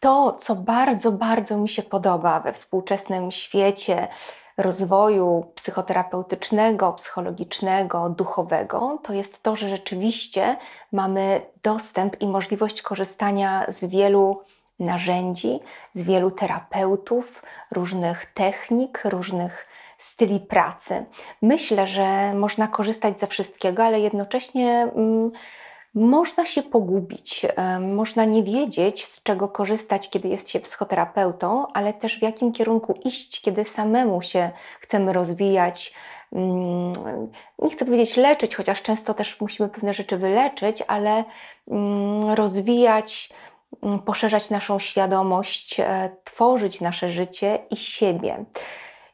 To, co bardzo, bardzo mi się podoba we współczesnym świecie, rozwoju psychoterapeutycznego, psychologicznego, duchowego, to jest to, że rzeczywiście mamy dostęp i możliwość korzystania z wielu narzędzi, z wielu terapeutów, różnych technik, różnych styli pracy. Myślę, że można korzystać ze wszystkiego, ale jednocześnie. Mm, można się pogubić, można nie wiedzieć, z czego korzystać, kiedy jest się psychoterapeutą, ale też w jakim kierunku iść, kiedy samemu się chcemy rozwijać. Mm, nie chcę powiedzieć leczyć, chociaż często też musimy pewne rzeczy wyleczyć, ale mm, rozwijać, mm, poszerzać naszą świadomość, e, tworzyć nasze życie i siebie.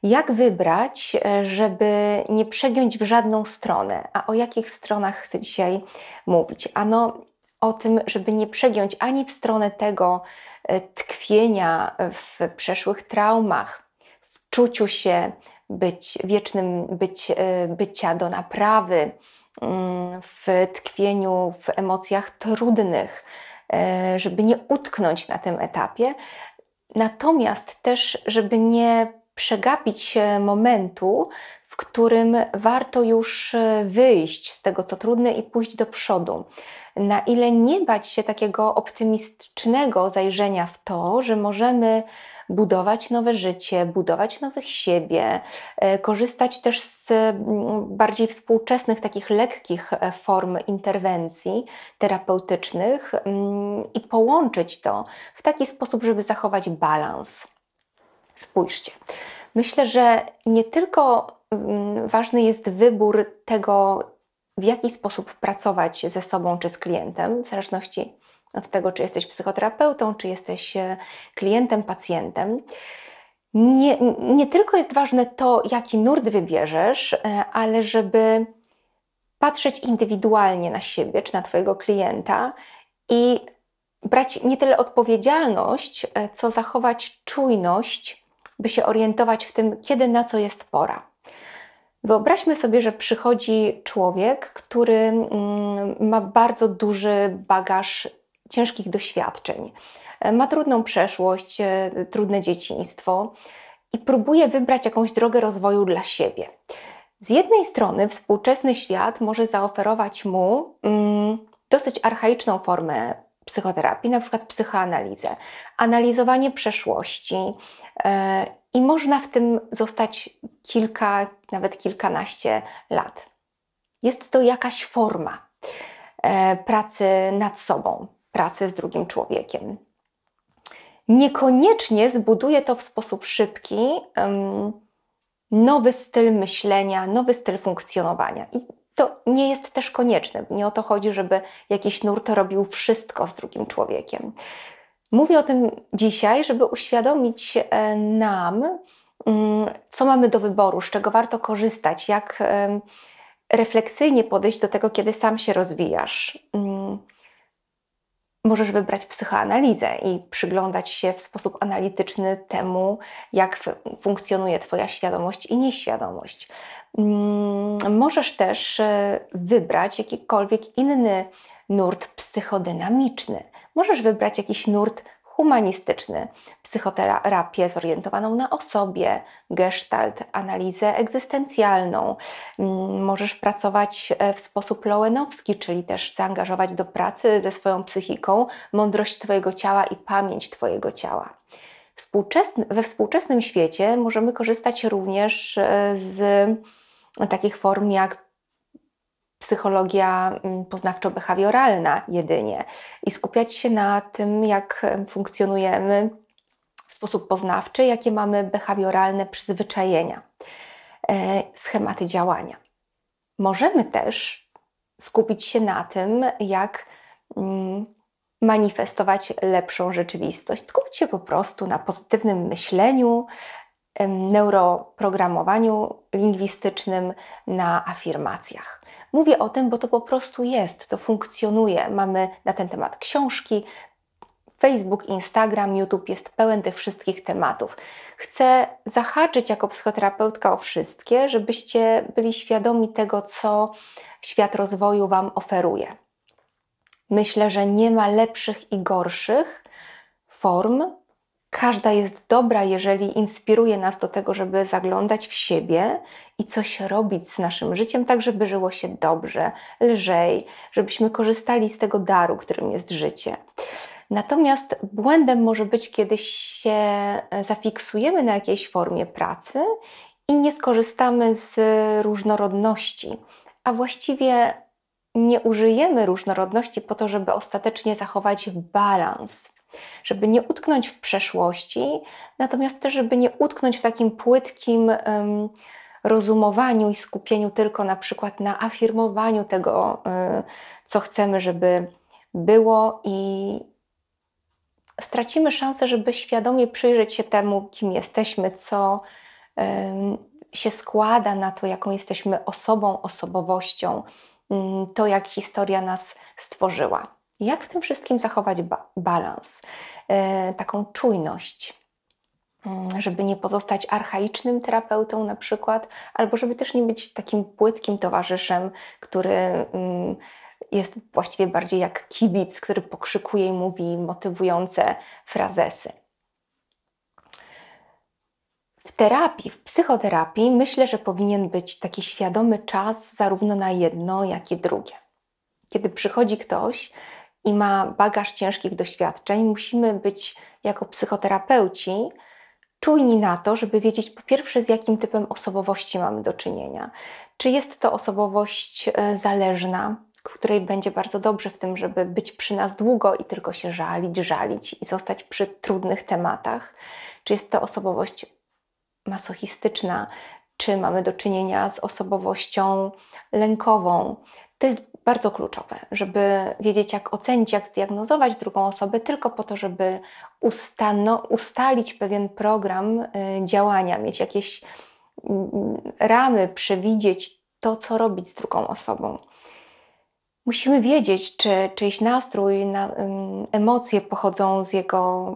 Jak wybrać, e, żeby nie przegiąć w żadną stronę? A o jakich stronach chcę dzisiaj mówić? Ano o tym, żeby nie przegiąć ani w stronę tego e, tkwienia w przeszłych traumach, w czuciu się być wiecznym być, e, bycia do naprawy, mm, w tkwieniu w emocjach trudnych, żeby nie utknąć na tym etapie. Natomiast też, żeby nie przegapić momentu, w którym warto już e, wyjść z tego, co trudne, i pójść do przodu. Na ile nie bać się takiego optymistycznego zajrzenia w to, że możemy budować nowe życie, budować nowych siebie, e, korzystać też z bardziej współczesnych, takich lekkich e, form interwencji terapeutycznych mm, i połączyć to w taki sposób, żeby zachować balans. Spójrzcie. Myślę, że nie tylko mm, ważny jest wybór tego, w jaki sposób pracować ze sobą czy z klientem, w zależności od tego, czy jesteś psychoterapeutą, czy jesteś e, klientem, pacjentem. Nie, nie tylko jest ważne to, jaki nurt wybierzesz, e, ale żeby patrzeć indywidualnie na siebie czy na Twojego klienta i brać nie tyle odpowiedzialność, e, co zachować czujność by się orientować w tym, kiedy na co jest pora. Wyobraźmy sobie, że przychodzi człowiek, który mm, ma bardzo duży bagaż ciężkich doświadczeń, ma trudną przeszłość, e, trudne dzieciństwo i próbuje wybrać jakąś drogę rozwoju dla siebie. Z jednej strony współczesny świat może zaoferować mu mm, dosyć archaiczną formę psychoterapii, na przykład psychoanalizę, analizowanie przeszłości e, i można w tym zostać kilka, nawet kilkanaście lat. Jest to jakaś forma e, pracy nad sobą, pracy z drugim człowiekiem. Niekoniecznie zbuduje to w sposób szybki. nowy styl myślenia, nowy styl funkcjonowania. I to nie jest też konieczne. Nie o to chodzi, żeby jakiś nurt robił wszystko z drugim człowiekiem. Mówię o tym dzisiaj, żeby uświadomić e, nam, mm, co mamy do wyboru, z czego warto korzystać, jak e, refleksyjnie podejść do tego, kiedy sam się rozwijasz. Mm, możesz wybrać psychoanalizę i przyglądać się w sposób analityczny temu, jak funkcjonuje Twoja świadomość i nieświadomość. Mm, możesz też e, wybrać jakikolwiek inny nurt psychodynamiczny. Możesz wybrać jakiś nurt humanistyczny, psychoterapię zorientowaną na osobie, gestalt, analizę egzystencjalną. Mm, możesz pracować e, w sposób loenowski, czyli też zaangażować do pracy ze swoją psychiką mądrość Twojego ciała i pamięć Twojego ciała. Współczesny, we współczesnym świecie możemy korzystać również e, z takich form jak psychologia mm, poznawczo-behawioralna jedynie i skupiać się na tym, jak funkcjonujemy w sposób poznawczy, jakie mamy behawioralne przyzwyczajenia, e, schematy działania. Możemy też skupić się na tym, jak mm, manifestować lepszą rzeczywistość. Skupić się po prostu na pozytywnym myśleniu, neuroprogramowaniu lingwistycznym, na afirmacjach. Mówię o tym, bo to po prostu jest, to funkcjonuje. Mamy na ten temat książki. Facebook, Instagram, YouTube jest pełen tych wszystkich tematów. Chcę zahaczyć jako psychoterapeutka o wszystkie, żebyście byli świadomi tego, co świat rozwoju Wam oferuje. Myślę, że nie ma lepszych i gorszych form każda jest dobra, jeżeli inspiruje nas do tego, żeby zaglądać w siebie i coś robić z naszym życiem, tak żeby żyło się dobrze, lżej, żebyśmy korzystali z tego daru, którym jest życie. Natomiast błędem może być, kiedy się e, zafiksujemy na jakiejś formie pracy i nie skorzystamy z różnorodności, a właściwie nie użyjemy różnorodności po to, żeby ostatecznie zachować balans żeby nie utknąć w przeszłości, natomiast też, żeby nie utknąć w takim płytkim um, rozumowaniu i skupieniu tylko na przykład na afirmowaniu tego, um, co chcemy, żeby było i stracimy szansę, żeby świadomie przyjrzeć się temu, kim jesteśmy, co um, się składa na to, jaką jesteśmy osobą, osobowością, mm, to jak historia nas stworzyła. Jak w tym wszystkim zachować ba balans, e, taką czujność? Mm, żeby nie pozostać archaicznym terapeutą na przykład, albo żeby też nie być takim płytkim towarzyszem, który mm, jest właściwie bardziej jak kibic, który pokrzykuje i mówi motywujące frazesy. W terapii, w psychoterapii myślę, że powinien być taki świadomy czas zarówno na jedno, jak i drugie. Kiedy przychodzi ktoś, i ma bagaż ciężkich doświadczeń, musimy być jako psychoterapeuci czujni na to, żeby wiedzieć po pierwsze, z jakim typem osobowości mamy do czynienia. Czy jest to osobowość e, zależna, w której będzie bardzo dobrze w tym, żeby być przy nas długo i tylko się żalić, żalić i zostać przy trudnych tematach? Czy jest to osobowość masochistyczna, czy mamy do czynienia z osobowością lękową. To jest bardzo kluczowe, żeby wiedzieć, jak ocenić, jak zdiagnozować drugą osobę, tylko po to, żeby ustano, ustalić pewien program y, działania, mieć jakieś mm, mm, ramy, przewidzieć to, co robić z drugą osobą. Musimy wiedzieć, czy czyjś nastrój, na, emocje pochodzą z jego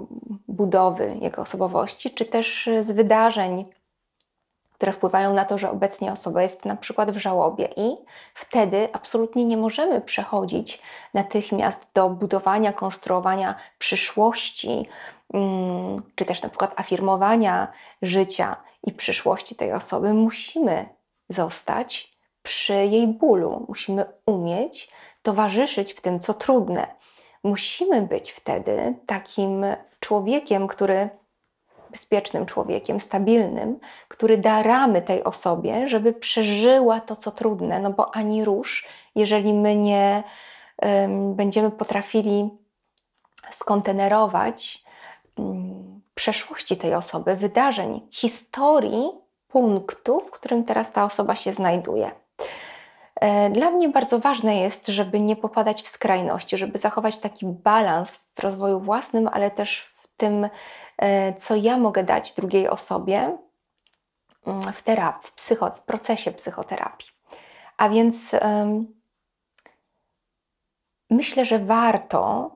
budowy, jego osobowości, czy też z wydarzeń, które wpływają na to, że obecnie osoba jest na przykład w żałobie i wtedy absolutnie nie możemy przechodzić natychmiast do budowania, konstruowania przyszłości, mm, czy też na przykład afirmowania życia i przyszłości tej osoby. Musimy zostać przy jej bólu, musimy umieć towarzyszyć w tym, co trudne. Musimy być wtedy takim człowiekiem, który bezpiecznym człowiekiem, stabilnym, który da ramy tej osobie, żeby przeżyła to, co trudne, no bo ani rusz, jeżeli my nie um, będziemy potrafili skontenerować um, przeszłości tej osoby, wydarzeń, historii, punktu, w którym teraz ta osoba się znajduje. E, dla mnie bardzo ważne jest, żeby nie popadać w skrajności, żeby zachować taki balans w rozwoju własnym, ale też tym, e, co ja mogę dać drugiej osobie mm, w terapii, w, psycho, w procesie psychoterapii. A więc um, myślę, że warto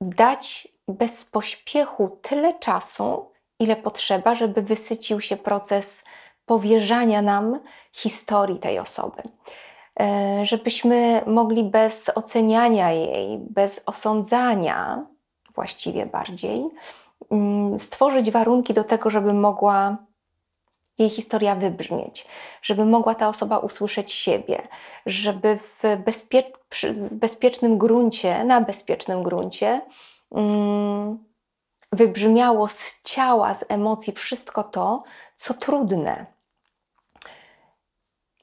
dać bez pośpiechu tyle czasu, ile potrzeba, żeby wysycił się proces powierzania nam historii tej osoby. E, żebyśmy mogli bez oceniania jej, bez osądzania, właściwie bardziej, mm, stworzyć warunki do tego, żeby mogła jej historia wybrzmieć, żeby mogła ta osoba usłyszeć siebie, żeby w, bezpie w bezpiecznym gruncie, na bezpiecznym gruncie mm, wybrzmiało z ciała, z emocji wszystko to, co trudne.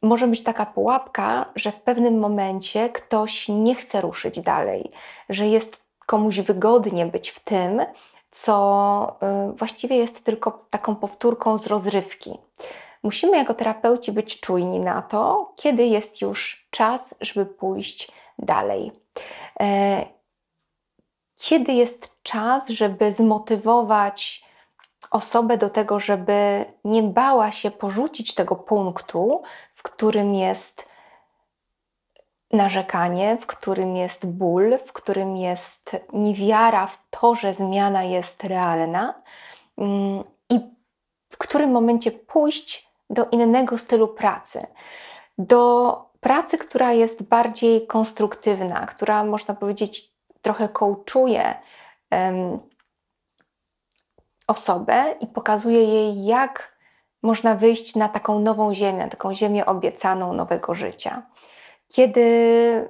Może być taka pułapka, że w pewnym momencie ktoś nie chce ruszyć dalej, że jest komuś wygodnie być w tym, co y, właściwie jest tylko taką powtórką z rozrywki. Musimy jako terapeuci być czujni na to, kiedy jest już czas, żeby pójść dalej. E, kiedy jest czas, żeby zmotywować osobę do tego, żeby nie bała się porzucić tego punktu, w którym jest narzekanie, w którym jest ból, w którym jest niewiara w to, że zmiana jest realna mm, i w którym momencie pójść do innego stylu pracy, do pracy, która jest bardziej konstruktywna, która można powiedzieć trochę kołczuje um, osobę i pokazuje jej, jak można wyjść na taką nową ziemię, taką ziemię obiecaną nowego życia kiedy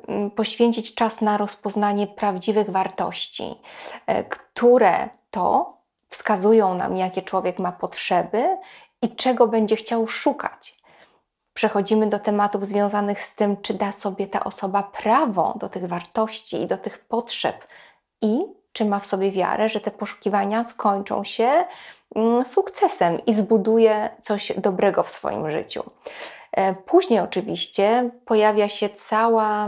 mm, poświęcić czas na rozpoznanie prawdziwych wartości, e, które to wskazują nam, jakie człowiek ma potrzeby i czego będzie chciał szukać. Przechodzimy do tematów związanych z tym, czy da sobie ta osoba prawo do tych wartości i do tych potrzeb i czy ma w sobie wiarę, że te poszukiwania skończą się mm, sukcesem i zbuduje coś dobrego w swoim życiu. E, później oczywiście pojawia się cała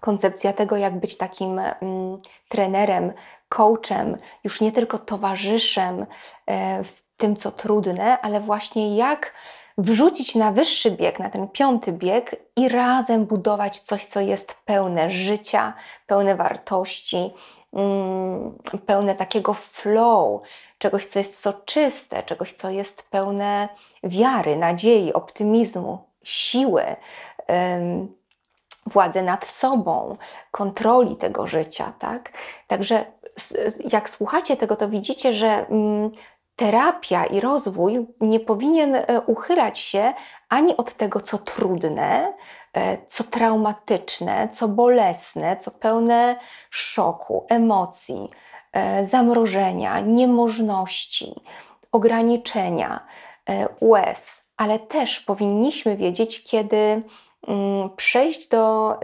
koncepcja tego, jak być takim mm, trenerem, coachem, już nie tylko towarzyszem e, w tym, co trudne, ale właśnie jak wrzucić na wyższy bieg, na ten piąty bieg i razem budować coś, co jest pełne życia, pełne wartości, mm, pełne takiego flow, czegoś, co jest soczyste, czegoś, co jest pełne wiary, nadziei, optymizmu, siły, władzę nad sobą, kontroli tego życia, tak? Także jak słuchacie tego, to widzicie, że mm, terapia i rozwój nie powinien e, uchylać się ani od tego, co trudne, e, co traumatyczne, co bolesne, co pełne szoku, emocji, e, zamrożenia, niemożności, ograniczenia łez, ale też powinniśmy wiedzieć, kiedy mm, przejść do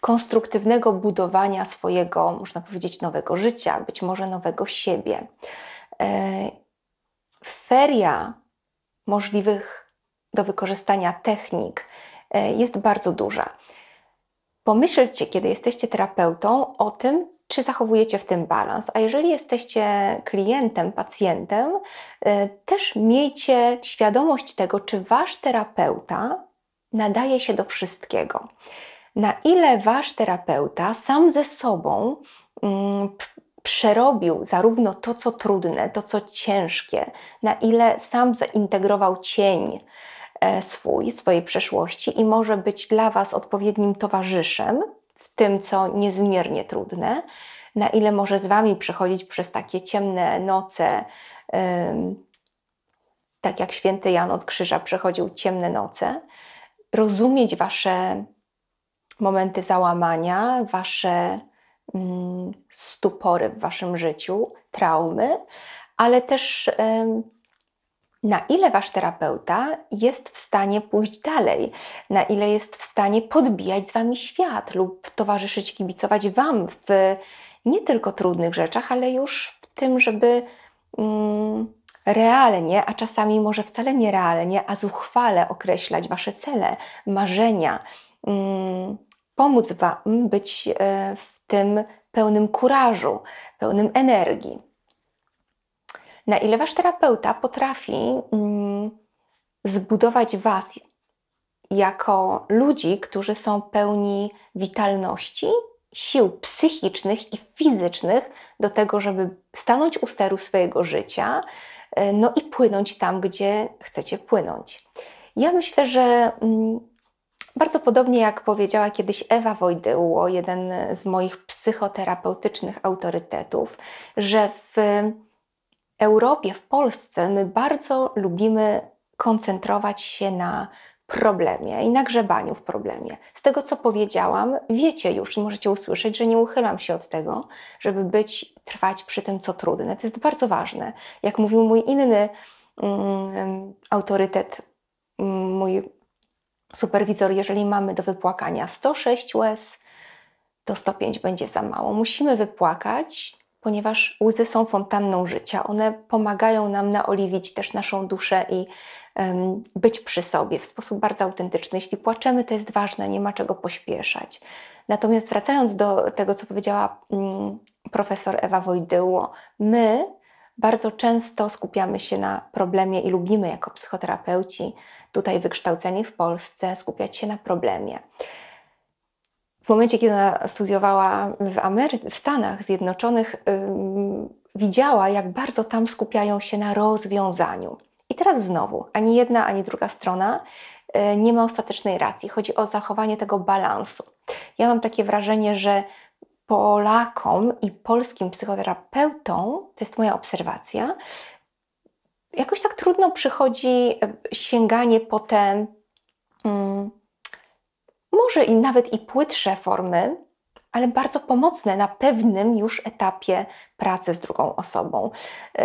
konstruktywnego budowania swojego, można powiedzieć, nowego życia, być może nowego siebie. E, feria możliwych do wykorzystania technik e, jest bardzo duża. Pomyślcie, kiedy jesteście terapeutą, o tym, czy zachowujecie w tym balans. A jeżeli jesteście klientem, pacjentem, y, też miejcie świadomość tego, czy wasz terapeuta nadaje się do wszystkiego. Na ile wasz terapeuta sam ze sobą mm, przerobił zarówno to, co trudne, to, co ciężkie, na ile sam zaintegrował cień e, swój, swojej przeszłości i może być dla Was odpowiednim towarzyszem w tym, co niezmiernie trudne, na ile może z Wami przechodzić przez takie ciemne noce, tak jak święty Jan od Krzyża przechodził ciemne noce, rozumieć Wasze momenty załamania, Wasze mm, stupory w Waszym życiu, traumy, ale też na ile wasz terapeuta jest w stanie pójść dalej, na ile jest w stanie podbijać z wami świat lub towarzyszyć, kibicować wam w nie tylko trudnych rzeczach, ale już w tym, żeby mm, realnie, a czasami może wcale nierealnie, a zuchwale określać wasze cele, marzenia, mm, pomóc wam być e, w tym pełnym kurażu, pełnym energii. Na ile wasz terapeuta potrafi mm, zbudować was jako ludzi, którzy są pełni witalności, sił psychicznych i fizycznych do tego, żeby stanąć u steru swojego życia, e, no i płynąć tam, gdzie chcecie płynąć. Ja myślę, że mm, bardzo podobnie jak powiedziała kiedyś Ewa Wojdyło, jeden z moich psychoterapeutycznych autorytetów, że w Europie, w Polsce, my bardzo lubimy koncentrować się na problemie i na grzebaniu w problemie. Z tego, co powiedziałam, wiecie już i możecie usłyszeć, że nie uchylam się od tego, żeby być, trwać przy tym, co trudne. To jest bardzo ważne. Jak mówił mój inny mm, autorytet, mm, mój superwizor, jeżeli mamy do wypłakania 106 łez, to 105 będzie za mało. Musimy wypłakać ponieważ łzy są fontanną życia. One pomagają nam naoliwić też naszą duszę i um, być przy sobie w sposób bardzo autentyczny. Jeśli płaczemy, to jest ważne, nie ma czego pośpieszać. Natomiast wracając do tego, co powiedziała um, profesor Ewa Wojdyło, my bardzo często skupiamy się na problemie i lubimy jako psychoterapeuci, tutaj wykształceni w Polsce, skupiać się na problemie. W momencie, kiedy ona studiowała w, w Stanach Zjednoczonych, widziała, jak bardzo tam skupiają się na rozwiązaniu. I teraz znowu, ani jedna, ani druga strona y, nie ma ostatecznej racji. Chodzi o zachowanie tego balansu. Ja mam takie wrażenie, że Polakom i polskim psychoterapeutom, to jest moja obserwacja, jakoś tak trudno przychodzi y, sięganie po te. Mm, i nawet i płytsze formy, ale bardzo pomocne na pewnym już etapie pracy z drugą osobą. Yy,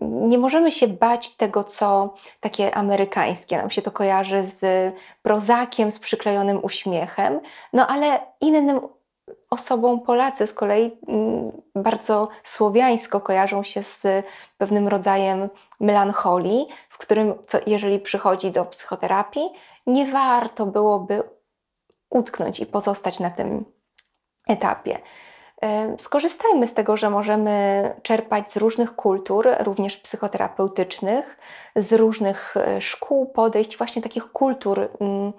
nie możemy się bać tego, co takie amerykańskie. Nam się to kojarzy z prozakiem, z przyklejonym uśmiechem, no ale innym osobą Polacy z kolei mm, bardzo słowiańsko kojarzą się z pewnym rodzajem melancholii, w którym, co, jeżeli przychodzi do psychoterapii, nie warto byłoby utknąć i pozostać na tym etapie. E, skorzystajmy z tego, że możemy czerpać z różnych kultur, również psychoterapeutycznych, z różnych e, szkół, podejść, właśnie takich kultur mm,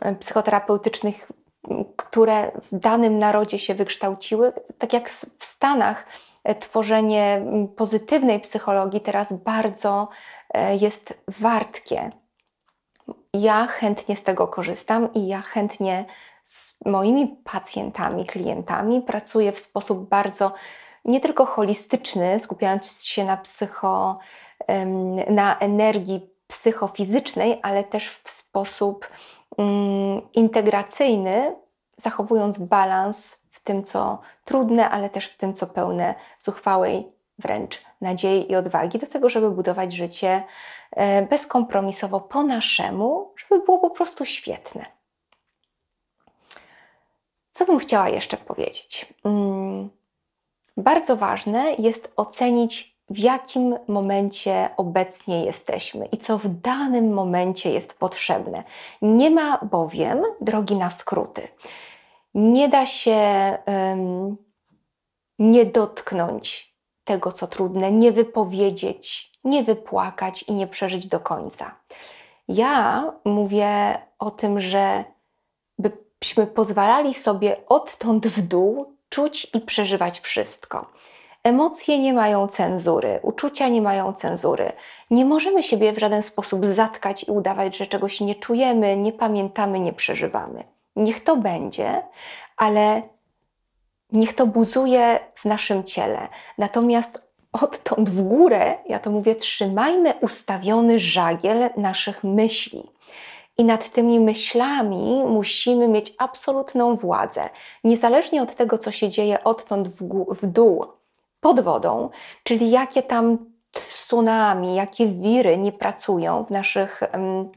e, psychoterapeutycznych, mm, które w danym narodzie się wykształciły. Tak jak w Stanach, tworzenie mm, pozytywnej psychologii teraz bardzo jest wartkie ja chętnie z tego korzystam i ja chętnie z moimi pacjentami, klientami pracuję w sposób bardzo nie tylko holistyczny, skupiając się na psycho, na energii psychofizycznej, ale też w sposób mm, integracyjny, zachowując balans w tym, co trudne, ale też w tym, co pełne zuchwałej wręcz nadziei i odwagi do tego, żeby budować życie e, bezkompromisowo po naszemu, żeby było po prostu świetne. Co bym chciała jeszcze powiedzieć? Mm, bardzo ważne jest ocenić, w jakim momencie obecnie jesteśmy i co w danym momencie jest potrzebne. Nie ma bowiem drogi na skróty. Nie da się um, nie dotknąć tego, co trudne, nie wypowiedzieć, nie wypłakać i nie przeżyć do końca. Ja mówię o tym, że byśmy pozwalali sobie odtąd w dół czuć i przeżywać wszystko. Emocje nie mają cenzury, uczucia nie mają cenzury. Nie możemy siebie w żaden sposób zatkać i udawać, że czegoś nie czujemy, nie pamiętamy, nie przeżywamy. Niech to będzie, ale niech to buzuje w naszym ciele. Natomiast odtąd w górę, ja to mówię, trzymajmy ustawiony żagiel naszych myśli. I nad tymi myślami musimy mieć absolutną władzę, niezależnie od tego, co się dzieje odtąd w, w dół, pod wodą, czyli jakie tam tsunami, jakie wiry nie pracują w naszych mm,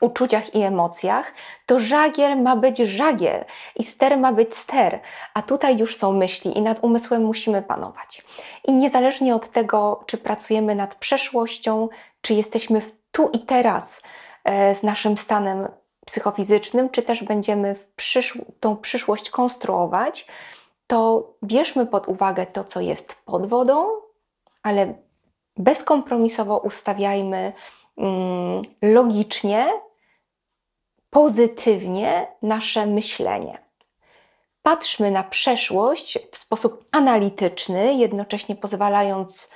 uczuciach i emocjach, to żagier ma być żagier i ster ma być ster, a tutaj już są myśli i nad umysłem musimy panować. I niezależnie od tego, czy pracujemy nad przeszłością, czy jesteśmy w tu i teraz e, z naszym stanem psychofizycznym, czy też będziemy tą przyszłość konstruować, to bierzmy pod uwagę to, co jest pod wodą, ale bezkompromisowo ustawiajmy Mm, logicznie, pozytywnie nasze myślenie. Patrzmy na przeszłość w sposób analityczny, jednocześnie pozwalając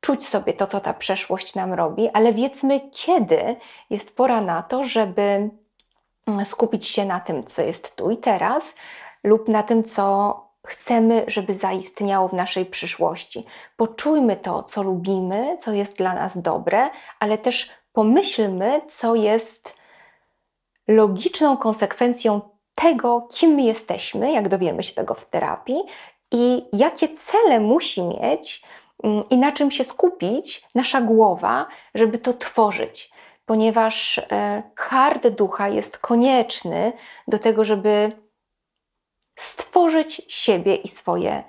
czuć sobie to, co ta przeszłość nam robi, ale wiedzmy, kiedy jest pora na to, żeby mm, skupić się na tym, co jest tu i teraz, lub na tym, co chcemy, żeby zaistniało w naszej przyszłości. Poczujmy to, co lubimy, co jest dla nas dobre, ale też pomyślmy, co jest logiczną konsekwencją tego, kim my jesteśmy, jak dowiemy się tego w terapii i jakie cele musi mieć mm, i na czym się skupić nasza głowa, żeby to tworzyć. Ponieważ e, hard ducha jest konieczny do tego, żeby stworzyć siebie i swoje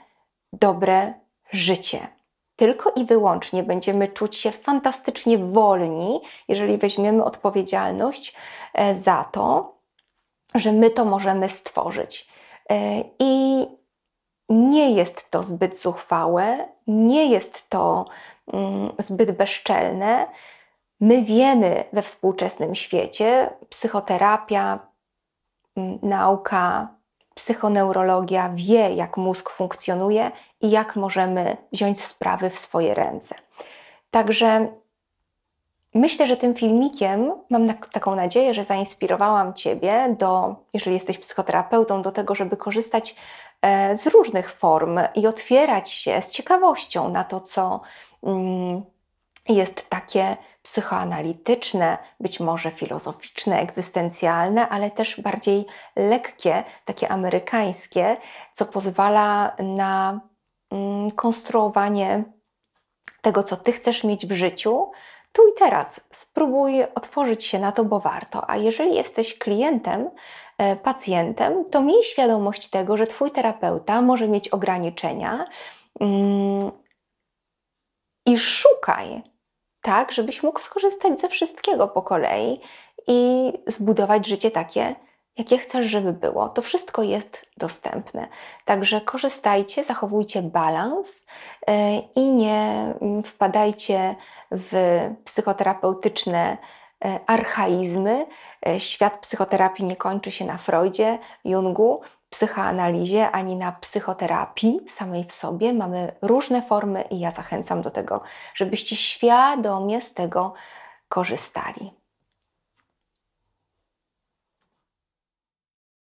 dobre życie. Tylko i wyłącznie będziemy czuć się fantastycznie wolni, jeżeli weźmiemy odpowiedzialność e, za to, że my to możemy stworzyć. E, I nie jest to zbyt zuchwałe, nie jest to mm, zbyt bezczelne. My wiemy we współczesnym świecie, psychoterapia, mm, nauka, psychoneurologia wie, jak mózg funkcjonuje i jak możemy wziąć sprawy w swoje ręce. Także myślę, że tym filmikiem mam taką nadzieję, że zainspirowałam Ciebie do, jeżeli jesteś psychoterapeutą, do tego, żeby korzystać e, z różnych form i otwierać się z ciekawością na to, co mm, jest takie psychoanalityczne, być może filozoficzne, egzystencjalne, ale też bardziej lekkie, takie amerykańskie, co pozwala na mm, konstruowanie tego, co ty chcesz mieć w życiu, tu i teraz. Spróbuj otworzyć się na to, bo warto. A jeżeli jesteś klientem, e, pacjentem, to miej świadomość tego, że twój terapeuta może mieć ograniczenia. Mm, I szukaj tak, żebyś mógł skorzystać ze wszystkiego po kolei i zbudować życie takie, jakie chcesz, żeby było. To wszystko jest dostępne. Także korzystajcie, zachowujcie balans y, i nie mm, wpadajcie w psychoterapeutyczne y, archaizmy. Y, świat psychoterapii nie kończy się na Freudzie, Jungu psychoanalizie, ani na psychoterapii samej w sobie. Mamy różne formy i ja zachęcam do tego, żebyście świadomie z tego korzystali.